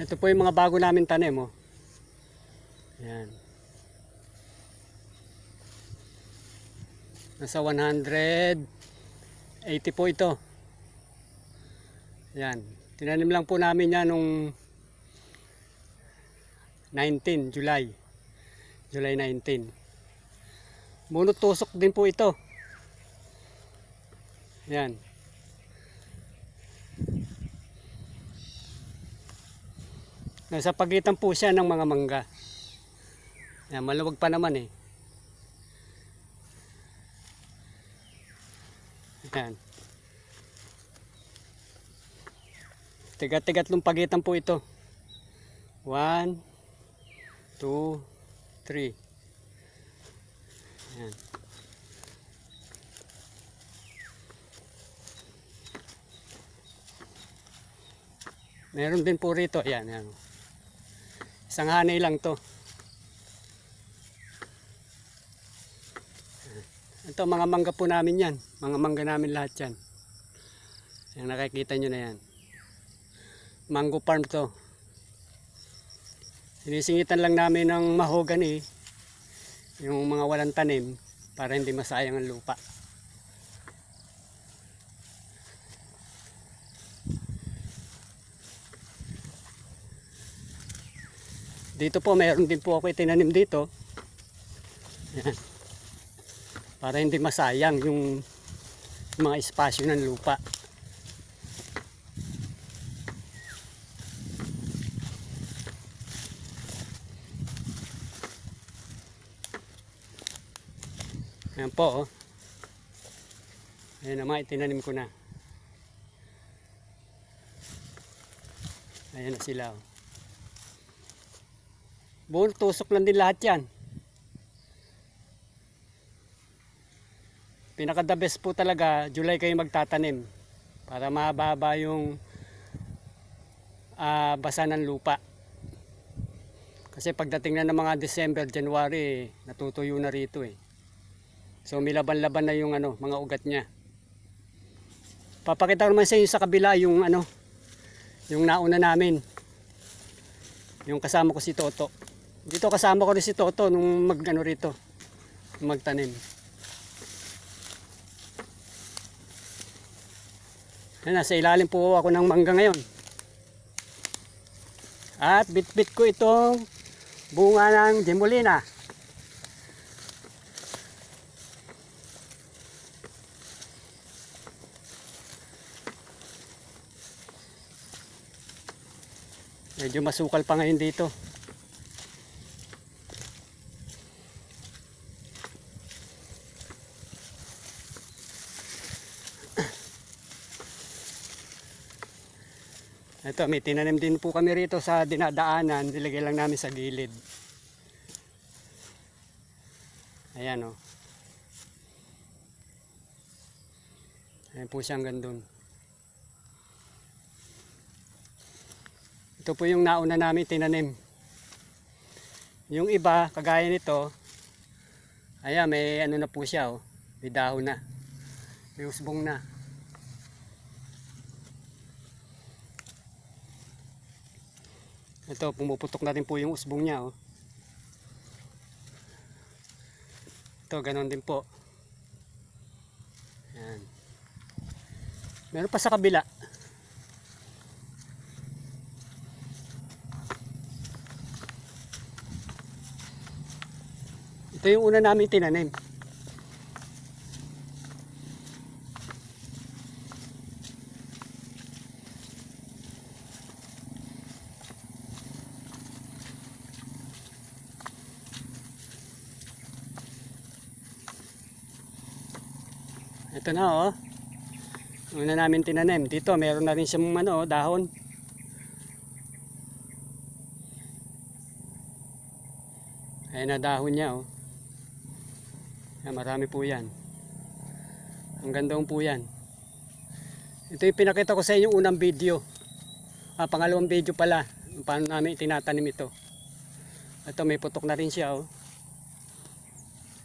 Ito po yung mga bago namin tanim oh. Ayan. Nasa 180 po ito. Ayan. Tinanim lang po namin yan nung 19 July. July 19. Bunot tusok din po ito. Ayan. Nasa pagitan po siya ng mga mangga. Yan, maluwag pa naman eh. Yan. Tigat-tigat lung pagitan po ito. 1, 2, 3. Yan. Meron din po rito. ayan. Ayan. Isang hanay lang to. Ito mga mangga po namin yan. Mga mangga namin lahat yan. Yung nakikita nyo na yan. Mango farm to. Sinisingitan lang namin ng mahogan eh. Yung mga walang tanim para hindi masayang ang lupa. Dito po, mayroon din po ako itinanim dito. Ayan. Para hindi masayang yung mga espasyo ng lupa. Ayan po, oh. Ayan naman, itinanim ko na. Ayan na sila, oh. Buong tusok lang din lahat yan. Pinaka the best po talaga, July kayo magtatanim. Para mababa yung uh, basa ng lupa. Kasi pagdating na ng mga December, January, natutuyo na rito eh. So milaban-laban na yung ano, mga ugat niya. Papakita ko naman sa inyo sa kabila yung ano, yung nauna namin. Yung kasama ko si Toto. Dito kasama ko rin si Toto nung magano rito. Magtanim. Yan, nasa ilalim po ako ng mangga ngayon. At bitbit -bit ko itong bunga ng jemolina. Medyo masukal pa ngayon dito. Ito, may tinanim din po kami rito sa dinadaanan. Nilagay lang namin sa gilid. Ayan Oh. Ayan po siya hanggang doon. Ito po yung nauna namin tinanim. Yung iba, kagaya nito, ayan, may ano na po siya, oh. may dahon na. May usbong na. Ito, pumuputok natin po yung usbong niya. Oh. Ito, ganon din po. Ayan. Meron pa sa kabila. Ito yung una namin tinanim. ito na oh una namin tinanim dito meron na rin siyang ano, oh, dahon ayan na dahon niya oh ayan, marami po yan ang ganda po yan ito yung pinakita ko sa inyo unang video ah, pangalawang video pala paano namin tinatanim ito ito may putok na rin siya oh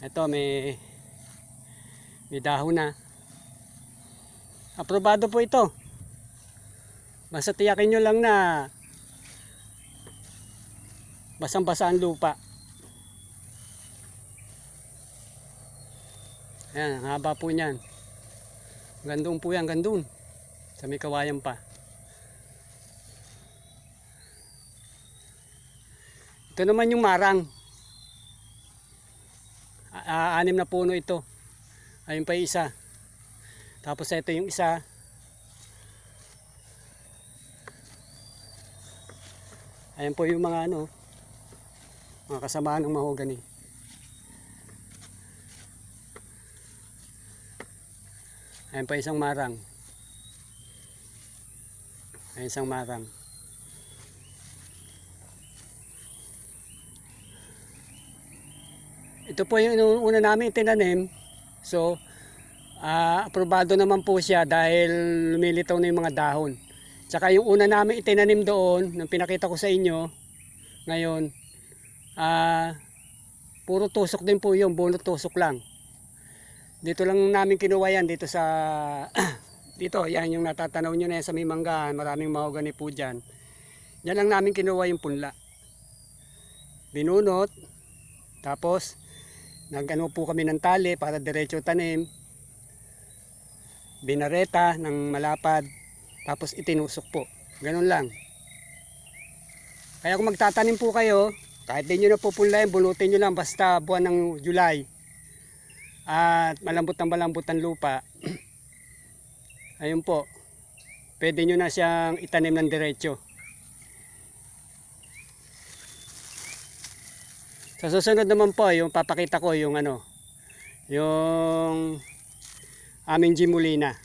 ito may may dahon na. Aprobado po ito. Basta tiyakin nyo lang na basang-basa ang lupa. Ayan, haba po niyan. Gandun po yan, gandun. Sa may kawayan pa. Ito naman yung marang. A anim na puno ito ayun pa yung isa tapos ito yung isa ayan po yung mga ano mga kasamahan ng mahogani ayan pa isang marang ayan isang marang ito po yung una namin tinanim So, uh, aprobado naman po siya dahil lumilitaw na yung mga dahon. Tsaka yung una namin itinanim doon, nung pinakita ko sa inyo, ngayon, uh, puro tusok din po yung bunot tusok lang. Dito lang namin kinuha yan, dito sa, dito, yan yung natatanaw nyo na yan sa may mangga, maraming mahogani po dyan. Yan lang namin kinuha yung punla. Binunot, tapos, Nagano po kami ng tali para diretso tanim. Binareta ng malapad tapos itinusok po. Ganun lang. Kaya kung magtatanim po kayo, kahit di nyo na pupunlayin, bulutin nyo lang basta buwan ng July at malambot ang malambot ang lupa ayun po pwede nyo na siyang itanim ng diretsyo Sa susunod naman po, yung papakita ko yung ano, yung aming Jimulina.